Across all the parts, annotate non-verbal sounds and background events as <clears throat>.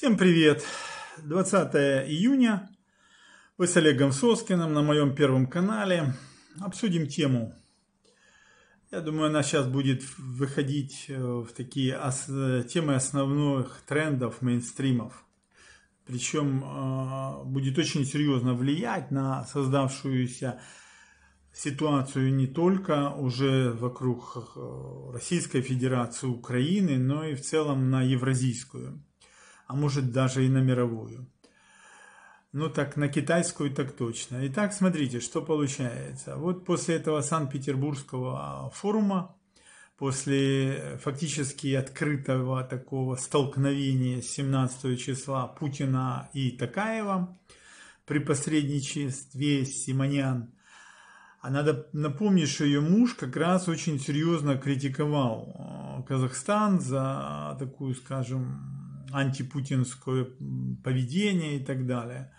Всем привет! 20 июня. Вы с Олегом Соскиным на моем первом канале. Обсудим тему. Я думаю, она сейчас будет выходить э, в такие темы основных трендов, мейнстримов. Причем э, будет очень серьезно влиять на создавшуюся ситуацию не только уже вокруг э, Российской Федерации Украины, но и в целом на Евразийскую а может даже и на мировую. Ну так, на китайскую так точно. Итак, смотрите, что получается. Вот после этого Санкт-Петербургского форума, после фактически открытого такого столкновения 17 числа Путина и Такаева при посредничестве Симонян, а надо напомнить, что ее муж как раз очень серьезно критиковал э, Казахстан за такую, скажем, антипутинское поведение и так далее.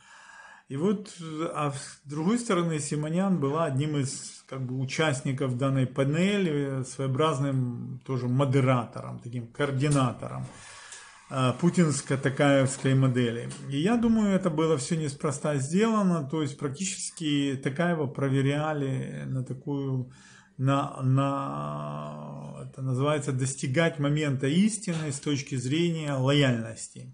И вот, а с другой стороны, Симонян была одним из как бы, участников данной панели, своеобразным тоже модератором, таким координатором э, путинской такаевской модели. И я думаю, это было все неспроста сделано, то есть практически Такаева проверяли на такую на, на это называется достигать момента истины с точки зрения лояльности.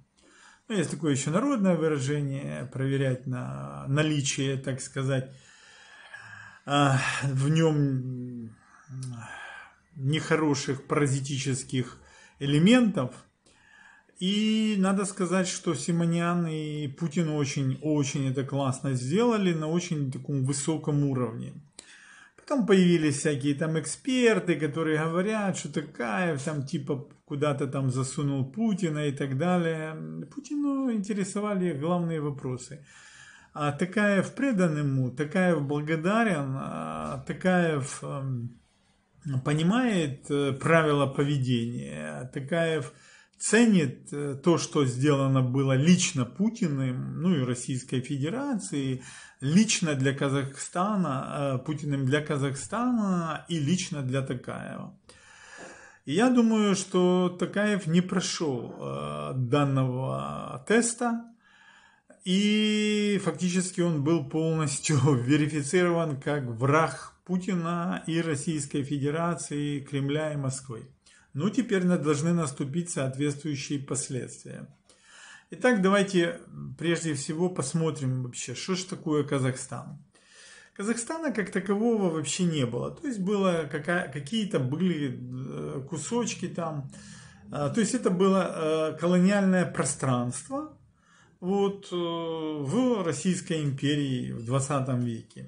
Ну, есть такое еще народное выражение, проверять на наличие, так сказать, а, в нем нехороших паразитических элементов. И надо сказать, что Симонян и Путин очень-очень это классно сделали на очень таком высоком уровне. Там появились всякие там эксперты, которые говорят, что Такаев там типа куда-то там засунул Путина и так далее. Путину интересовали главные вопросы. А Такаев предан ему, Такаев благодарен, а Такаев эм, понимает э, правила поведения, Такаев ценит э, то, что сделано было лично Путиным, ну и Российской Федерации, лично для Казахстана, э, Путиным для Казахстана и лично для Такаева. И я думаю, что Такаев не прошел э, данного теста, и фактически он был полностью <laughs> верифицирован как враг Путина и Российской Федерации, Кремля и Москвы. Ну, теперь должны наступить соответствующие последствия. Итак, давайте прежде всего посмотрим вообще, что же такое Казахстан. Казахстана как такового вообще не было. То есть было какие-то были э, кусочки там. А, то есть это было э, колониальное пространство вот, э, в Российской империи в 20 веке.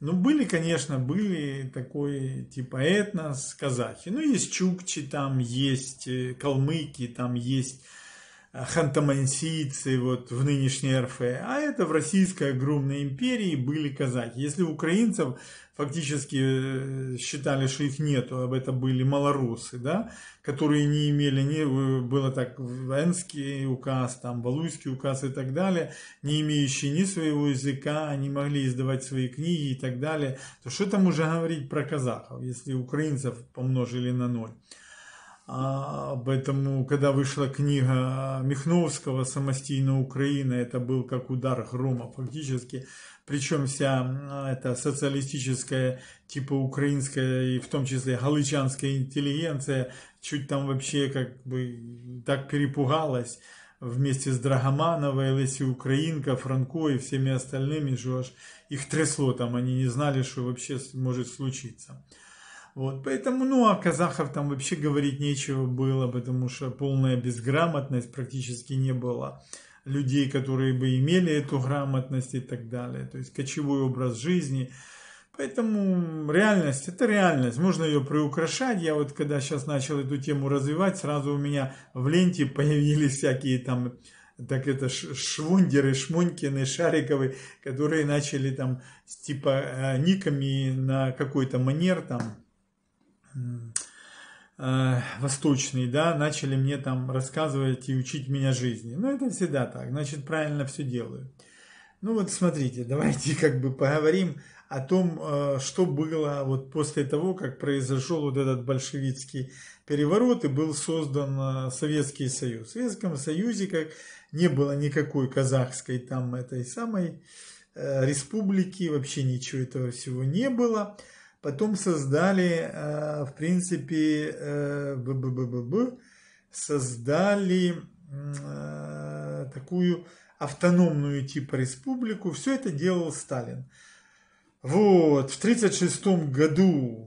Ну, были, конечно, были такой типа этнос казахи. Ну, есть чукчи, там есть э, калмыки, там есть Э, хантамансийцы вот в нынешней РФ, а это в Российской огромной империи были казаки. Если украинцев фактически э, считали, что их нету, об это были малорусы, да, которые не имели, не, э, было так, Венский указ, там, Валуйский указ и так далее, не имеющие ни своего языка, они могли издавать свои книги и так далее, то что там уже говорить про казахов, если украинцев помножили на ноль. А, поэтому, когда вышла книга Михновского «Самостийная Украина», это был как удар грома фактически. Причем вся эта социалистическая, типа украинская, и в том числе галичанская интеллигенция, чуть там вообще как бы так перепугалась вместе с Драгомановой, Леси Украинка, Франко и всеми остальными, что аж их трясло там, они не знали, что вообще может случиться. Вот, поэтому, ну, о казахов там вообще говорить нечего было, потому что полная безграмотность практически не было людей, которые бы имели эту грамотность и так далее. То есть кочевой образ жизни. Поэтому реальность – это реальность. Можно ее приукрашать. Я вот когда сейчас начал эту тему развивать, сразу у меня в ленте <laughs> появились всякие там так это Швундеры, Шмунькины, Шариковы, которые начали там типа э, никами на какой-то манер там э, восточные, да, начали мне там рассказывать и учить меня жизни. Ну, это всегда так, значит, правильно все делаю. Ну, вот смотрите, <laughs> давайте как бы поговорим о том, э, что было вот после того, как произошел вот этот большевистский переворот и был создан э, Советский Союз. В Советском Союзе как не было никакой казахской там этой самой э, республики, вообще ничего этого всего не было. Потом создали, э, в принципе, э, создали э, такую автономную типа республику. Все это делал Сталин. Вот, в 1936 году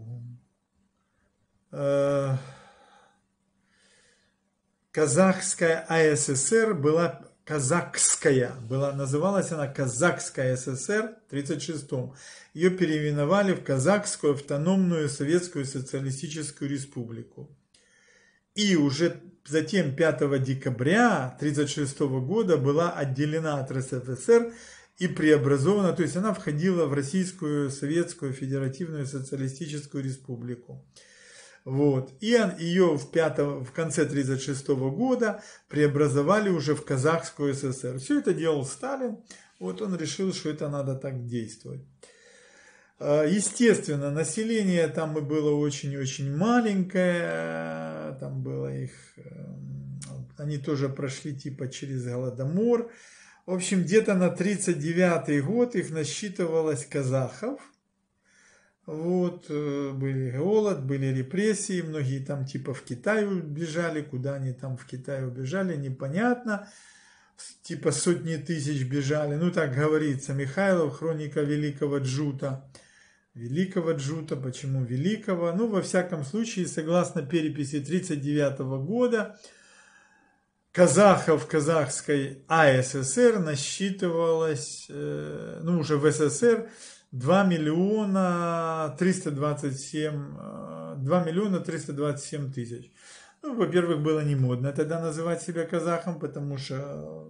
Казахская АССР была Казахская была, называлась она Казахская ССР в 1936-м. Ее переименовали в Казахскую автономную Советскую Социалистическую Республику. И уже затем 5 декабря 1936 года была отделена от РСФСР и преобразована, то есть она входила в Российскую Советскую Федеративную Социалистическую Республику. Вот. И ее в, пятом, в конце 1936 года преобразовали уже в Казахскую ССР. Все это делал Сталин. Вот он решил, что это надо так действовать. А, естественно, население там и было очень-очень маленькое, там было их, эм, они тоже прошли типа через Голодомор. В общем, где-то на 1939 год их насчитывалось казахов – вот, э, были голод, были репрессии, многие там типа в Китай убежали, куда они там в Китай убежали, непонятно. Типа сотни тысяч бежали, ну так говорится. Михайлов, хроника великого джута. Великого джута, почему великого? Ну, во всяком случае, согласно переписи 1939 года, казахов казахской АССР насчитывалось, э, ну уже в СССР, 2 миллиона 327, 2 э, миллиона 327 тысяч. Ну, во-первых, было не модно тогда называть себя казахом, потому что э,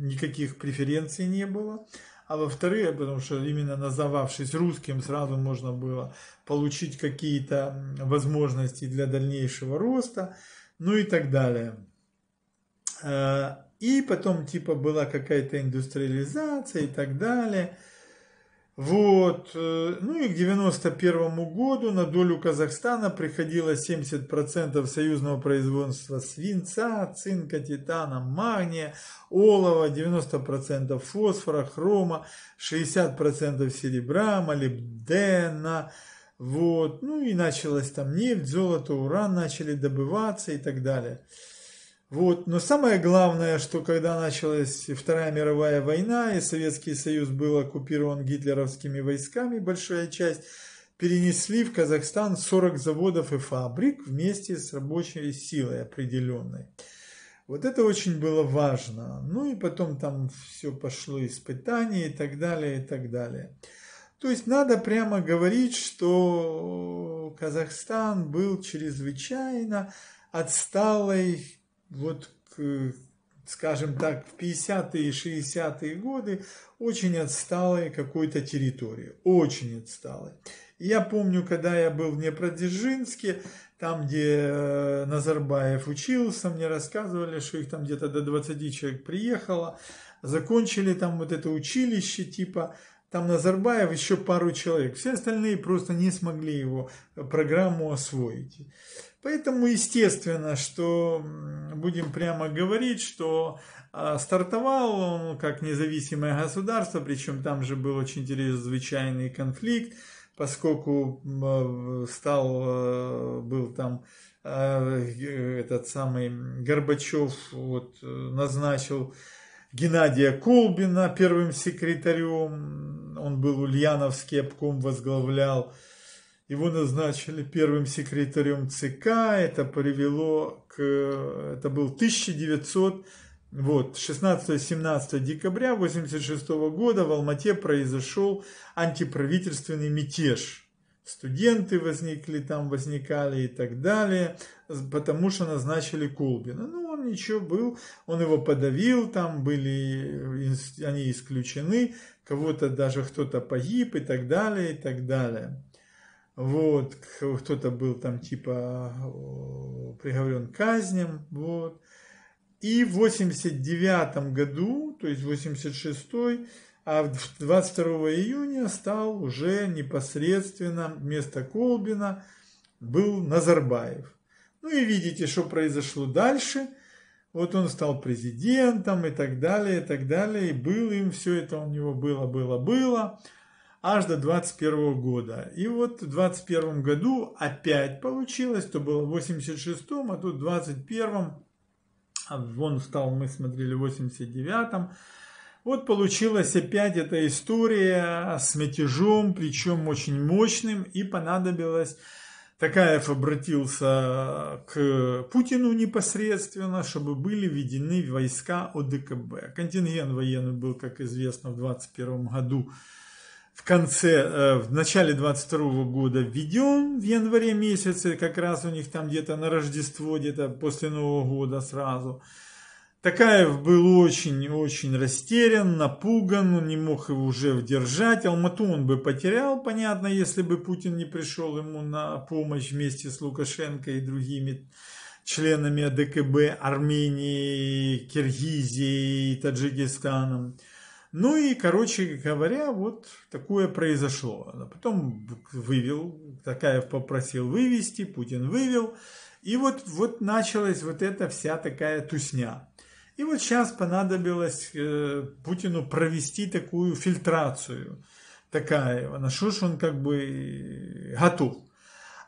никаких преференций не было. А во-вторых, потому что именно называвшись русским, сразу можно было получить какие-то возможности для дальнейшего роста, ну и так далее. Э, и потом типа была какая-то индустриализация и так далее – вот. Э, ну и к 1991 году на долю Казахстана приходило 70% союзного производства свинца, цинка, титана, магния, олова, 90% фосфора, хрома, 60% серебра, молибдена. Вот. Ну и началось там нефть, золото, уран начали добываться и так далее. Вот. Но самое главное, что когда началась Вторая мировая война и Советский Союз был оккупирован гитлеровскими войсками, большая часть, перенесли в Казахстан 40 заводов и фабрик вместе с рабочей силой определенной. Вот это очень было важно. Ну и потом там все пошло испытания и так далее, и так далее. То есть надо прямо говорить, что Казахстан был чрезвычайно отсталой вот, э, скажем так, в 50-е и 60-е годы очень отсталой какой-то территории, очень отсталой. я помню, когда я был в Днепродзержинске, там, где э, Назарбаев учился, мне рассказывали, что их там где-то до 20 человек приехало, закончили там вот это училище, типа там Назарбаев, еще пару человек. Все остальные просто не смогли его э, программу освоить. Поэтому естественно, что будем прямо говорить, что а, стартовал он как независимое государство, причем там же был очень чрезвычайный конфликт, поскольку э, стал, э, был там этот самый Горбачев вот, назначил Геннадия Колбина первым секретарем, он был Ульяновский обком возглавлял, его назначили первым секретарем ЦК, это привело к, это был 1900, вот, 16-17 декабря 1986 года в Алмате произошел антиправительственный мятеж. Студенты возникли там, возникали и так далее, потому что назначили Колбина. Ну, он ничего был, он его подавил, там были, э, они исключены, кого-то даже кто-то погиб и так далее, и так далее. Вот, кто-то был там типа приговорен к казням, вот. И в 89 году, то есть 86 а 22 июня стал уже непосредственно вместо Колбина был Назарбаев. Ну и видите, что произошло дальше вот он стал президентом и так далее, и так далее, и было им все это у него было, было, было, аж до 21 года. И вот в 21 году опять получилось, то было в 86-м, а тут в 21-м, вон стал, мы смотрели, в 89-м, вот получилась опять эта история с мятежом, причем очень мощным, и понадобилось Такаев обратился к Путину непосредственно, чтобы были введены войска ОДКБ. Контингент военный был, как известно, в 2021 году в конце, э, в начале 22 года введен в январе месяце, как раз у них там где-то на Рождество, где-то после Нового года сразу – Такаев был очень-очень растерян, напуган, он не мог его уже вдержать. Алмату он бы потерял, понятно, если бы Путин не пришел ему на помощь вместе с Лукашенко и другими членами АДКБ Армении, Киргизии и Таджикистаном. Ну и, короче говоря, вот такое произошло. А потом вывел, Такаев попросил вывести, Путин вывел. И вот, вот началась вот эта вся такая тусня. И вот сейчас понадобилось э, Путину провести такую фильтрацию такая. На что ж он как бы э, готов.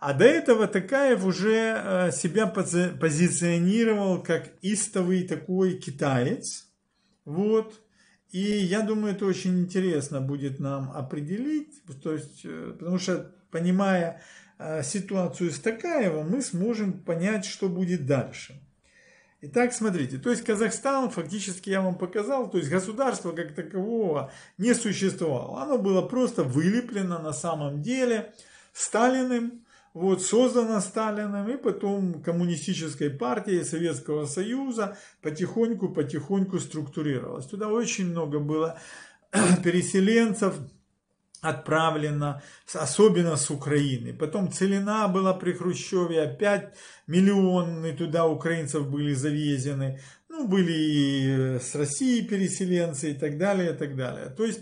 А до этого Такаев уже э, себя позиционировал как истовый такой китаец. Вот. И я думаю, это очень интересно будет нам определить. То есть, э, потому что, понимая ситуацию с Такаевым, мы сможем понять, что будет дальше. Итак, смотрите, то есть Казахстан фактически я вам показал, то есть государство как такового не существовало. Оно было просто вылеплено на самом деле Сталиным, вот, создано Сталиным и потом коммунистической партией Советского Союза потихоньку-потихоньку структурировалось. Туда очень много было <clears throat> переселенцев, отправлено, особенно с Украины. Потом Целина была при Хрущеве, опять миллионы туда украинцев были завезены. Ну, были и э, с России переселенцы и так далее, и так далее. То есть,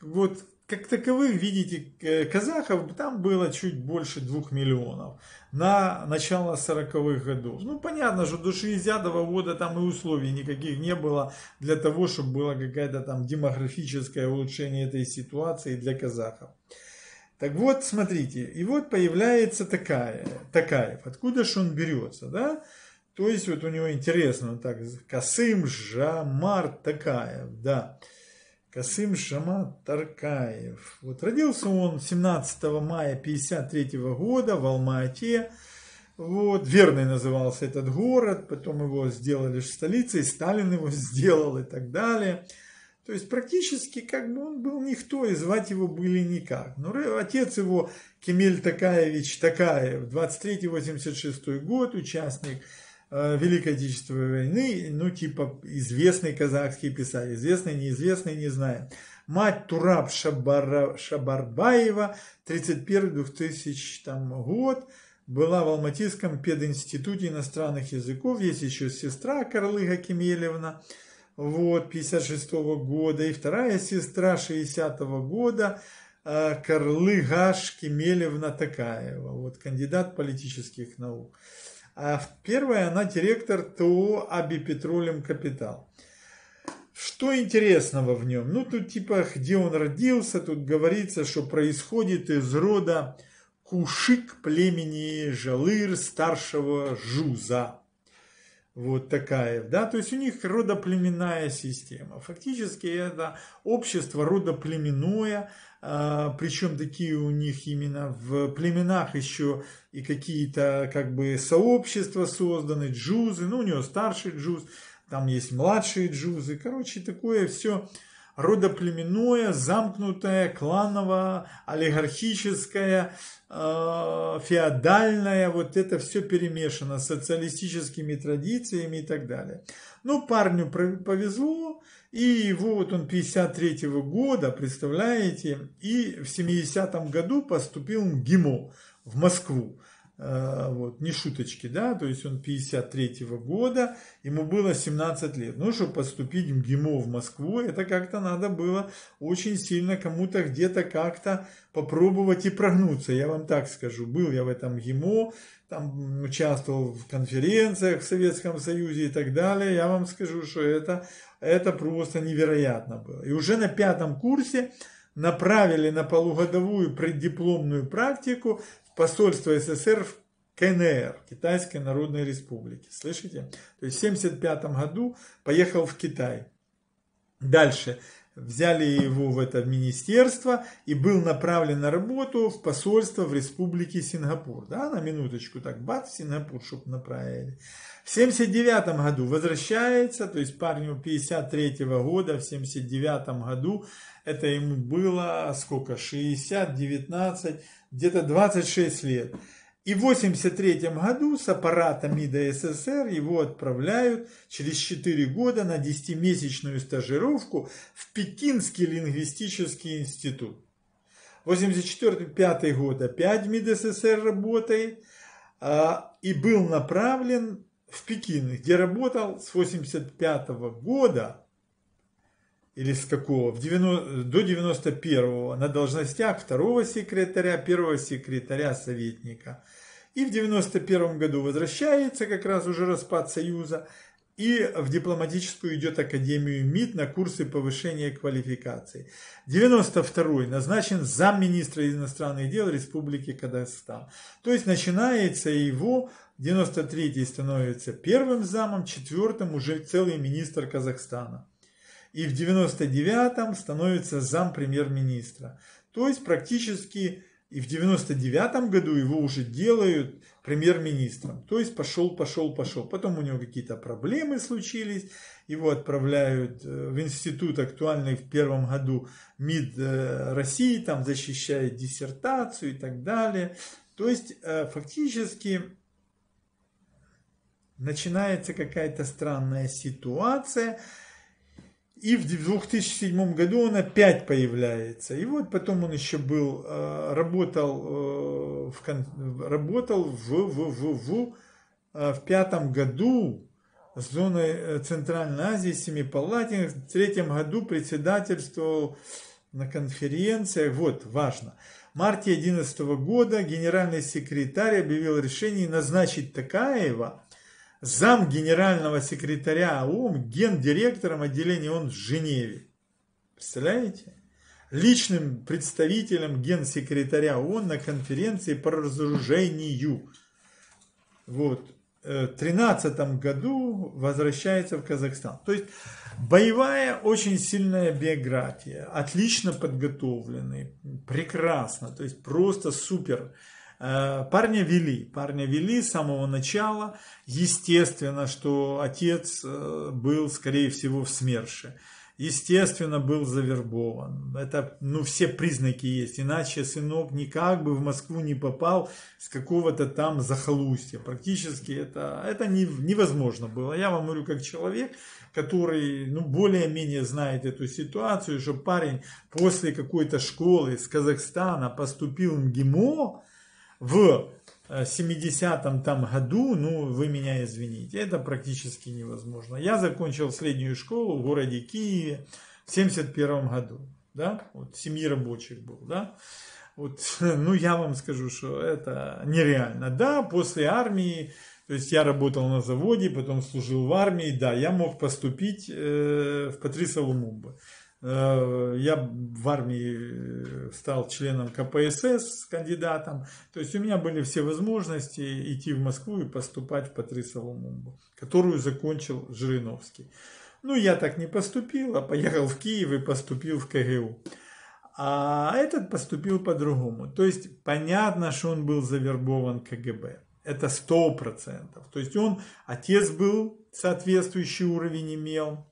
вот как таковых, видите, э, казахов там было чуть больше двух миллионов на начало сороковых годов. Ну, понятно, что до 60-го года там и условий никаких не было для того, чтобы было какое-то там демографическое улучшение этой ситуации для казахов. Так вот, смотрите, и вот появляется такая, Такаев. Откуда же он берется, да? То есть, вот у него интересно, вот так, Касым, Жамар, Такаев, да. Да. Касым Жамат Таркаев. Вот родился он 17 мая 1953 года в Алма-Ате. Вот, верный назывался этот город, потом его сделали столицей, Сталин его <laughs> сделал и так далее. То есть практически как бы он был никто, и звать его были никак. Но отец его, Кемель Такаевич Такаев, 23-86 год, участник Э, Великой Отечественной войны, ну типа известный казахский писатель, известный, неизвестный, не знаю. Мать Тураб Шабара, Шабарбаева, 31-2000 год, была в Алматинском пединституте иностранных языков, есть еще сестра Карлыга Кемелевна, вот, 56 -го года, и вторая сестра 60 -го года, э, Карлыгаш Кемелевна Такаева, вот, кандидат политических наук. А Первая, она директор ТО Аби Петролем Капитал. Что интересного в нем? Ну, тут типа, где он родился, тут говорится, что происходит из рода Кушик племени Жалыр старшего Жуза. Вот такая, да, то есть у них родоплеменная система. Фактически это общество родоплеменное, а, причем такие у них именно в племенах еще и какие-то как бы сообщества созданы, джузы, ну у него старший джуз, там есть младшие джузы, короче такое все родоплеменное, замкнутое, клановое, олигархическое, э, феодальное, вот это все перемешано с социалистическими традициями и так далее. Ну, парню повезло, и его вот он 53 -го года, представляете, и в 70 году поступил в ГИМО в Москву. Э, вот, не шуточки, да, то есть он 53 -го года, ему было 17 лет. Ну, чтобы поступить в ГИМО в Москву, это как-то надо было очень сильно кому-то где-то как-то попробовать и прогнуться, я вам так скажу. Был я в этом ГИМО, там участвовал в конференциях в Советском Союзе и так далее, я вам скажу, что это, это просто невероятно было. И уже на пятом курсе направили на полугодовую преддипломную практику посольство СССР в КНР, Китайской Народной Республике. Слышите? То есть в 1975 году поехал в Китай. Дальше взяли его в это министерство и был направлен на работу в посольство в республике Сингапур. Да, на минуточку так, бат, в Сингапур, чтобы направили. В 79 году возвращается, то есть парню 53 -го года, в 79 году, это ему было сколько, 60, 19, где-то 26 лет. И в 1983 году с аппарата МИДа СССР его отправляют через 4 года на 10-месячную стажировку в Пекинский лингвистический институт. 1984-1985 год опять МИД СССР работает а, и был направлен в Пекин, где работал с 1985 года или с какого, в 90, до 91 на должностях второго секретаря, первого секретаря, советника. И в 91 году возвращается как раз уже распад Союза, и в дипломатическую идет Академию МИД на курсы повышения квалификации. 92-й назначен замминистра иностранных дел Республики Казахстан. То есть начинается его, 93-й становится первым замом, четвертым уже целый министр Казахстана и в 99-м становится зам премьер-министра. То есть практически и в 99-м году его уже делают премьер-министром. То есть пошел, пошел, пошел. Потом у него какие-то проблемы случились. Его отправляют э, в институт актуальный в первом году МИД э, России. Там защищает диссертацию и так далее. То есть э, фактически начинается какая-то странная ситуация – и в 2007 году он опять появляется. И вот потом он еще был, э, работал, э, в, работал в, в, в, в, в э, пятом году с зоной Центральной Азии, семи палатин. В третьем году председательствовал на конференциях. Вот, важно. В марте 2011 года генеральный секретарь объявил решение назначить Такаева – зам генерального секретаря ООМ, гендиректором отделения ООН в Женеве. Представляете? Личным представителем генсекретаря ООН на конференции по разоружению. Вот. Э, в 2013 году возвращается в Казахстан. То есть боевая очень сильная биография, отлично подготовленный, прекрасно, то есть просто супер. Э, парня вели, парня вели с самого начала. Естественно, что отец э, был, скорее всего, в СМЕРШе. Естественно, был завербован. Это, ну, все признаки есть. Иначе сынок никак бы в Москву не попал с какого-то там захолустья. Практически это, это не, невозможно было. Я вам говорю, как человек, который ну, более-менее знает эту ситуацию, что парень после какой-то школы из Казахстана поступил в МГИМО, в 70-м э, там году, ну, вы меня извините, это практически невозможно. Я закончил среднюю школу в городе Киеве в 71 году, да, вот семьи рабочих был, да. Вот, <laughs> ну, я вам скажу, что это нереально. Да, после армии, то есть я работал на заводе, потом служил в армии, да, я мог поступить э, в Патриса Лумумба. Э, я в армии э, стал членом КПСС, кандидатом. То есть у меня были все возможности идти в Москву и поступать в Патрисову Мумбу, которую закончил Жириновский. Ну, я так не поступил, а поехал в Киев и поступил в КГУ. А этот поступил по-другому. То есть понятно, что он был завербован КГБ. Это сто процентов. То есть он, отец был, соответствующий уровень имел,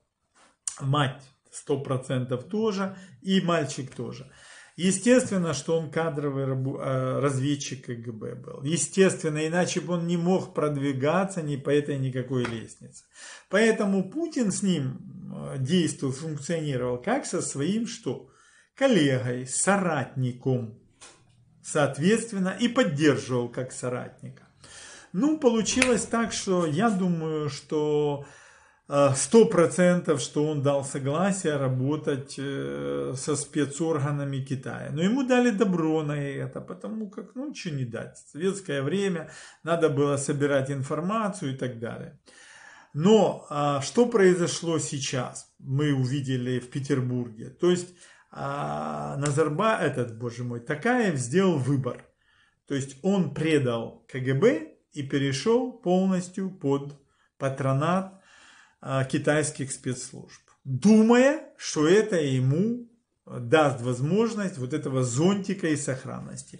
мать 100% тоже, и мальчик тоже. Естественно, что он кадровый э, разведчик КГБ был. Естественно, иначе бы он не мог продвигаться ни по этой никакой лестнице. Поэтому Путин с ним э, действовал, функционировал как со своим что? Коллегой, соратником. Соответственно, и поддерживал как соратника. Ну, получилось так, что я думаю, что Э, сто процентов, что он дал согласие работать э, со спецорганами Китая. Но ему дали добро на это, потому как, ну, что не дать. советское время надо было собирать информацию и так далее. Но а, что произошло сейчас, мы увидели в Петербурге. То есть а, Назарба, этот, боже мой, Такаев сделал выбор. То есть он предал КГБ и перешел полностью под патронат а, китайских спецслужб, думая, что это ему даст возможность вот этого зонтика и сохранности.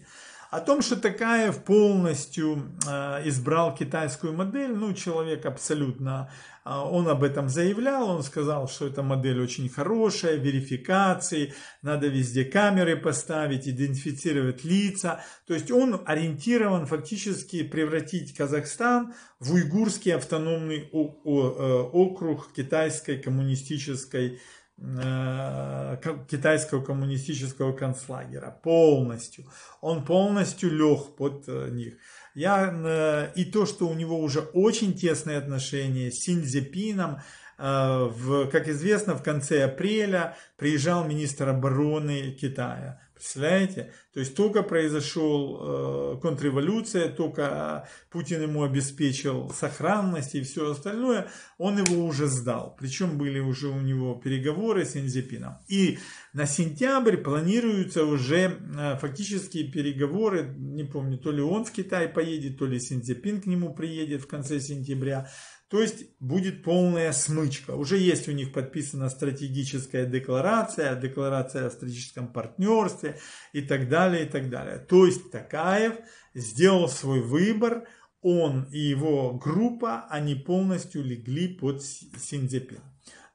О том, что Такаев полностью э, избрал китайскую модель, ну, человек абсолютно, э, он об этом заявлял, он сказал, что эта модель очень хорошая, верификации, надо везде камеры поставить, идентифицировать лица. То есть он ориентирован фактически превратить Казахстан в уйгурский автономный э, округ китайской коммунистической Э, китайского коммунистического концлагера полностью. Он полностью лег под э, них. Я, э, и то, что у него уже очень тесные отношения с Синьцзепином, в, как известно, в конце апреля приезжал министр обороны Китая Представляете? То есть только произошел э, контрреволюция, только э, Путин ему обеспечил сохранность и все остальное, он его уже сдал. Причем были уже у него переговоры с Инзепином. И на сентябрь планируются уже э, фактически переговоры, не помню, то ли он в Китай поедет, то ли Синзепин к нему приедет в конце сентября. То есть будет полная смычка. Уже есть у них подписана стратегическая декларация, декларация о стратегическом партнерстве и так далее, и так далее. То есть Такаев сделал свой выбор, он и его группа, они полностью легли под Синдзепин.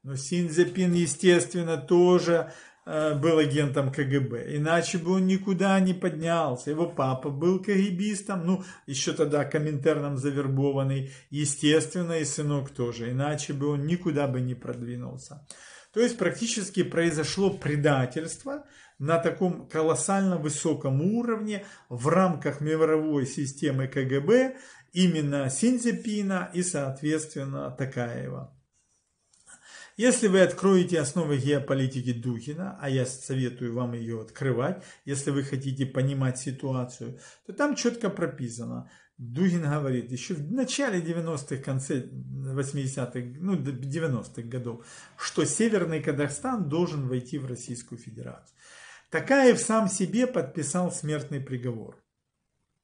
Но Синдзепин, естественно, тоже Э, был агентом КГБ, иначе бы он никуда не поднялся. Его папа был КГБистом, ну, еще тогда Коминтерном завербованный, естественно, и сынок тоже, иначе бы он никуда бы не продвинулся. То есть практически произошло предательство на таком колоссально высоком уровне в рамках мировой системы КГБ именно Синзепина и, соответственно, Такаева. Если вы откроете основы геополитики Духина, а я советую вам ее открывать, если вы хотите понимать ситуацию, то там четко прописано. Дугин говорит, еще в начале 90-х, конце 80-х, ну 90-х годов, что Северный Казахстан должен войти в Российскую Федерацию. Такаев сам себе подписал смертный приговор.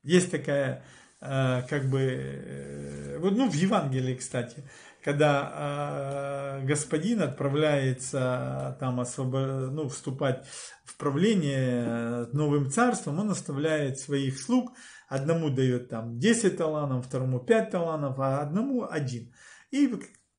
Есть такая Э, как бы, э, вот, ну, в Евангелии, кстати, когда э, господин отправляется там освобо... ну, вступать в правление новым царством, он оставляет своих слуг, одному дает там 10 таланов, второму 5 таланов, а одному один. И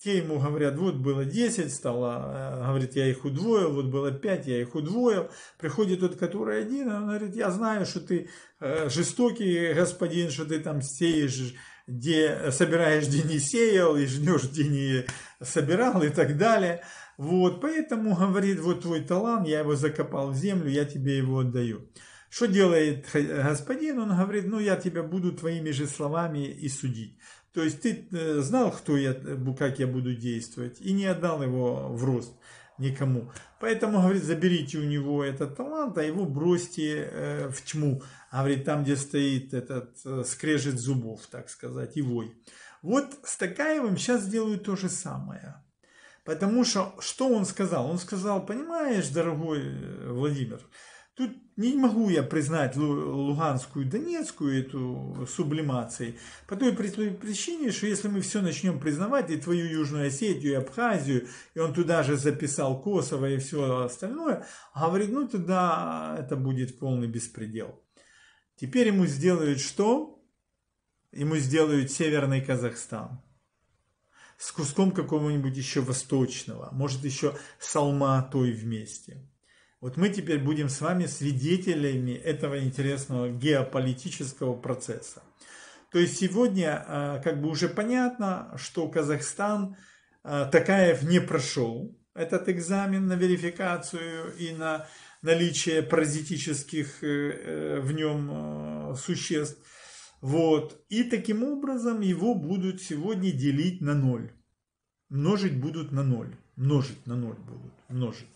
те ему говорят, вот было 10, стало, э, говорит, я их удвоил, вот было 5, я их удвоил. Приходит тот, который один, он говорит, я знаю, что ты э, жестокий господин, что ты там сеешь, где собираешь, где не сеял, и жнешь, где не собирал и так далее. Вот, поэтому, говорит, вот твой талант, я его закопал в землю, я тебе его отдаю. Что делает господин? Он говорит, ну я тебя буду твоими же словами и судить. То есть ты э, знал, кто я, как я буду действовать, и не отдал его в рост никому. Поэтому, говорит, заберите у него этот талант, а его бросьте э, в тьму. А, говорит, там, где стоит этот э, скрежет зубов, так сказать, и вой. Вот с Такаевым сейчас делают то же самое. Потому что, что он сказал? Он сказал, понимаешь, дорогой э, Владимир, Тут не могу я признать Луганскую и Донецкую эту сублимацией по той причине, что если мы все начнем признавать, и твою Южную Осетию, и Абхазию, и он туда же записал Косово и все остальное, говорит, ну тогда это будет полный беспредел. Теперь ему сделают что? Ему сделают Северный Казахстан с куском какого-нибудь еще восточного, может еще с Алматой вместе. Вот мы теперь будем с вами свидетелями этого интересного геополитического процесса. То есть сегодня а, как бы уже понятно, что Казахстан а, Такаев не прошел этот экзамен на верификацию и на наличие паразитических э, э, в нем а, существ. Вот. И таким образом его будут сегодня делить на ноль. Множить будут на ноль. Множить на ноль будут. Множить.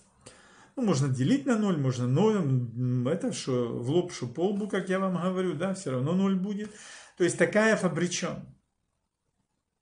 Ну, можно делить на 0, можно 0, это что, в лоб, что по как я вам говорю, да, все равно 0 будет. То есть такая фабричон.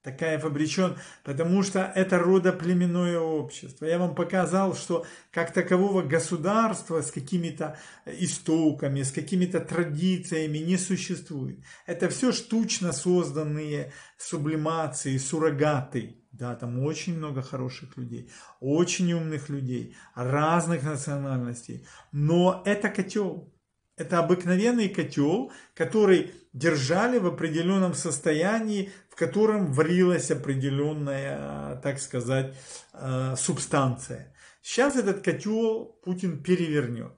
Такаев обречен, потому что это родоплеменное общество. Я вам показал, что как такового государства с какими-то истоками, с какими-то традициями не существует. Это все штучно созданные сублимации, суррогаты. Да, там очень много хороших людей, очень умных людей, разных национальностей. Но это котел, это обыкновенный котел, который держали в определенном состоянии, в котором варилась определенная, так сказать, э, субстанция. Сейчас этот котел Путин перевернет.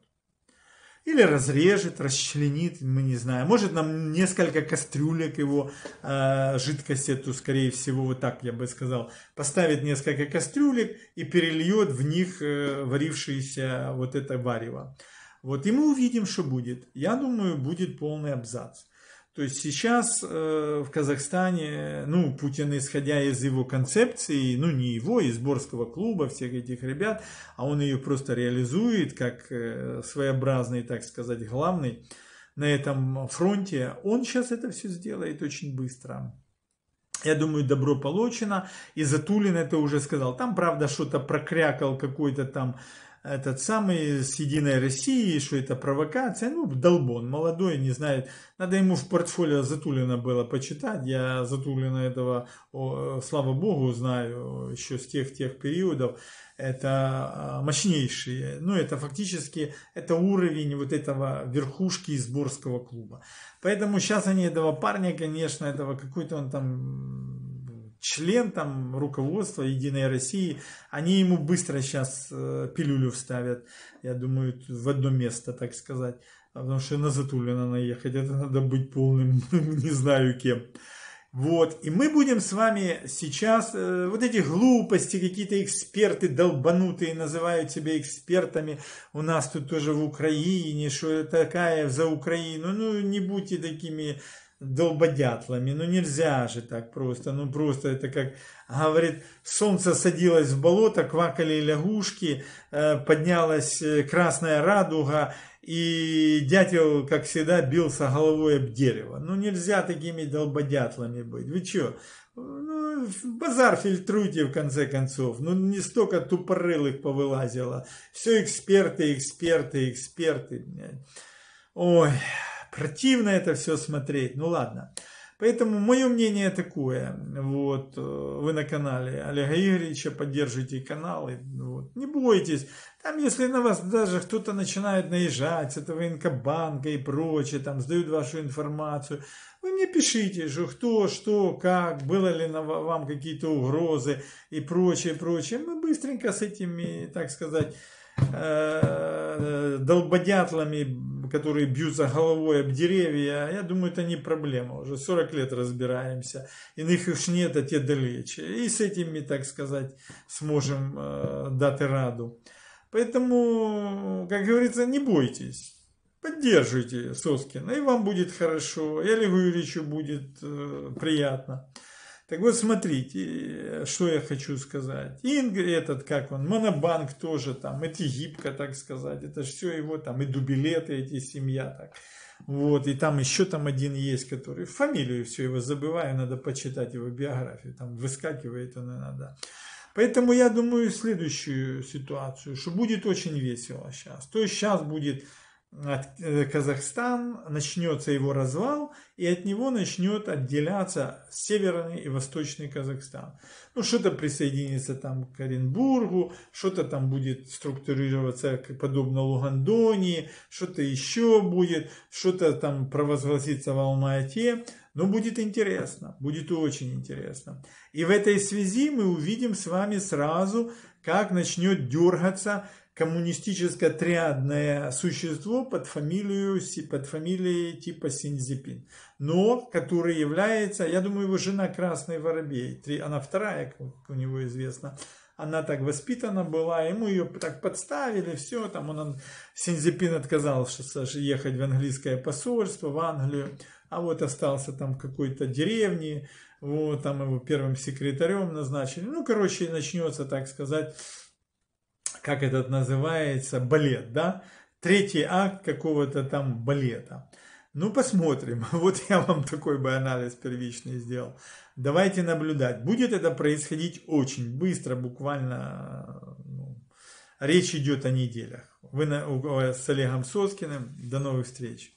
Или разрежет, расчленит, мы не знаем. Может нам несколько кастрюлек его, э, жидкость эту, скорее всего, вот так я бы сказал, поставит несколько кастрюлек и перельет в них э, варившееся вот это варево. Вот, и мы увидим, что будет. Я думаю, будет полный абзац. То есть сейчас э, в Казахстане, ну, Путин, исходя из его концепции, ну, не его, из сборского клуба, всех этих ребят, а он ее просто реализует как э, своеобразный, так сказать, главный на этом фронте, он сейчас это все сделает очень быстро. Я думаю, добро получено. И Затулин это уже сказал. Там, правда, что-то прокрякал какой-то там этот самый с Единой Россией, что это провокация, ну, долбон, молодой, не знает. Надо ему в портфолио Затулина было почитать. Я Затулина этого, о, слава богу, знаю еще с тех тех периодов. Это а, мощнейшие, ну, это фактически, это уровень вот этого верхушки изборского клуба. Поэтому сейчас они этого парня, конечно, этого какой-то он там член там руководства Единой России, они ему быстро сейчас э, пилюлю вставят, я думаю, в одно место, так сказать. А потому что на Затулина наехать, это надо быть полным, <laughs> не знаю кем. Вот, и мы будем с вами сейчас, э, вот эти глупости, какие-то эксперты долбанутые называют себя экспертами, у нас тут тоже в Украине, что такая за Украину, ну не будьте такими долбодятлами. Ну нельзя же так просто. Ну просто это как говорит, солнце садилось в болото, квакали лягушки, э, поднялась э, красная радуга, и дятел, как всегда, бился головой об дерево. Ну нельзя такими долбодятлами быть. Вы что? Ну, базар фильтруйте в конце концов. Ну не столько тупорылых повылазило. Все эксперты, эксперты, эксперты. Ой... Противно это все смотреть, ну ладно. Поэтому мое мнение такое, вот, э, вы на канале Олега Игоревича, поддержите канал, и, ну вот, не бойтесь, там если на вас даже кто-то начинает наезжать с этого инкобанка и прочее, там, сдают вашу информацию, вы мне пишите, что кто, что, как, было ли на вам какие-то угрозы и прочее, прочее, мы быстренько с этими, так сказать, э, долбодятлами, которые бьются головой об деревья, я думаю, это не проблема. Уже 40 лет разбираемся. Иных уж нет, а те далече. И с этими, так сказать, сможем э, дать раду. Поэтому, как говорится, не бойтесь. Поддерживайте Соскина, и вам будет хорошо, и Олегу Юрьевичу будет э, приятно. Так вот, смотрите, э, что я хочу сказать. Инг, этот, как он, Монобанк тоже там, это гибко, так сказать. Это все его там, и дубилеты эти, семья так. Вот, и там еще там один есть, который, фамилию все его забываю, надо почитать его биографию, там выскакивает он иногда. Поэтому я думаю следующую ситуацию, что будет очень весело сейчас. То есть сейчас будет Э, Казахстан, начнется его развал, и от него начнет отделяться северный и восточный Казахстан. Ну, что-то присоединится там к Оренбургу, что-то там будет структурироваться подобно Лугандонии, что-то еще будет, что-то там провозгласится в Алма-Ате. Но будет интересно, будет очень интересно. И в этой связи мы увидим с вами сразу, как начнет дергаться коммунистическое триадное существо под, фамилию, под фамилией типа Синзипин, но который является, я думаю, его жена Красный Воробей, она вторая, как у него известно, она так воспитана была, ему ее так подставили, все, там он, он Синзипин отказался ехать в английское посольство, в Англию, а вот остался там в какой-то деревне, вот там его первым секретарем назначили, ну, короче, начнется, так сказать, как этот называется, балет, да? Третий акт какого-то там балета. Ну, посмотрим. <laughs> Вот я вам такой бы анализ первичный сделал. Давайте наблюдать. Будет это происходить очень быстро, буквально... Ну, речь идет о неделях. Вы на, с Олегом Соскиным. До новых встреч.